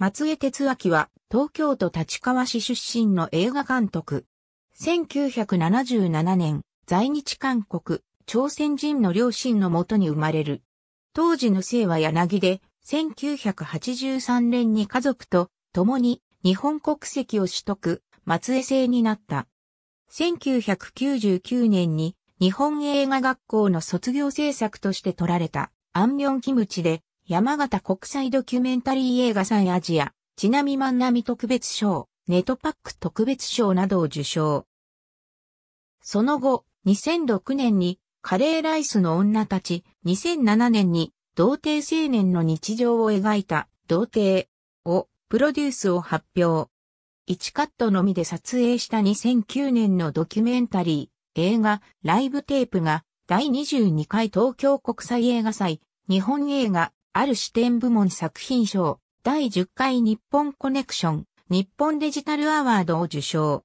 松江哲明は東京都立川市出身の映画監督。1977年、在日韓国、朝鮮人の両親のもとに生まれる。当時の姓は柳で、1983年に家族と共に日本国籍を取得、松江姓になった。1999年に日本映画学校の卒業制作として取られた、アンミョンキムチで山形国際ドキュメンタリー映画祭アジア、ちなみま波なみ特別賞、ネトパック特別賞などを受賞。その後、2006年にカレーライスの女たち、2007年に童貞青年の日常を描いた童貞をプロデュースを発表。1カットのみで撮影した2009年のドキュメンタリー、映画、ライブテープが第22回東京国際映画祭、日本映画、ある視点部門作品賞、第10回日本コネクション、日本デジタルアワードを受賞。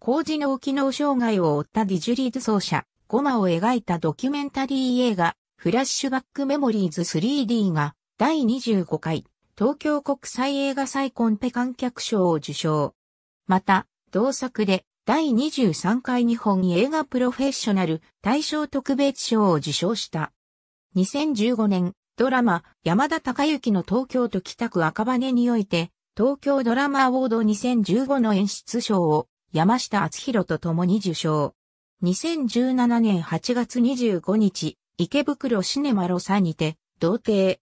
工事の機能障害を負ったディジュリード奏者、ゴマを描いたドキュメンタリー映画、フラッシュバックメモリーズ 3D が、第25回、東京国際映画祭コンペ観客賞を受賞。また、同作で、第23回日本映画プロフェッショナル大賞特別賞を受賞した。2015年、ドラマ、山田孝之の東京都北区赤羽において、東京ドラマアォード2015の演出賞を山下敦弘と共に受賞。2017年8月25日、池袋シネマロサにて、童貞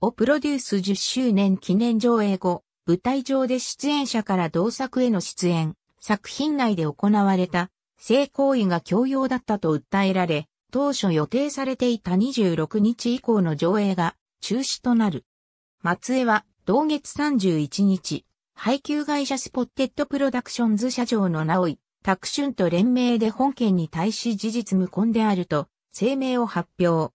をプロデュース10周年記念上映後、舞台上で出演者から同作への出演、作品内で行われた性行為が強要だったと訴えられ、当初予定されていた26日以降の上映が中止となる。松江は同月31日、配給会社スポッテッドプロダクションズ社長の直井、拓春と連名で本件に対し事実無根であると声明を発表。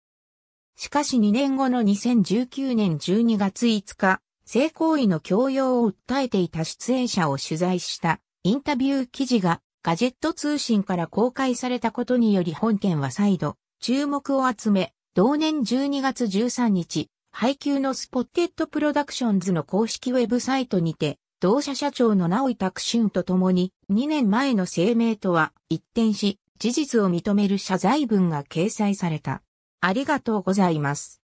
しかし2年後の2019年12月5日、性行為の強要を訴えていた出演者を取材したインタビュー記事がガジェット通信から公開されたことにより本件は再度、注目を集め、同年12月13日、配給のスポッテッドプロダクションズの公式ウェブサイトにて、同社社長の直井拓俊と共に、2年前の声明とは一転し、事実を認める謝罪文が掲載された。ありがとうございます。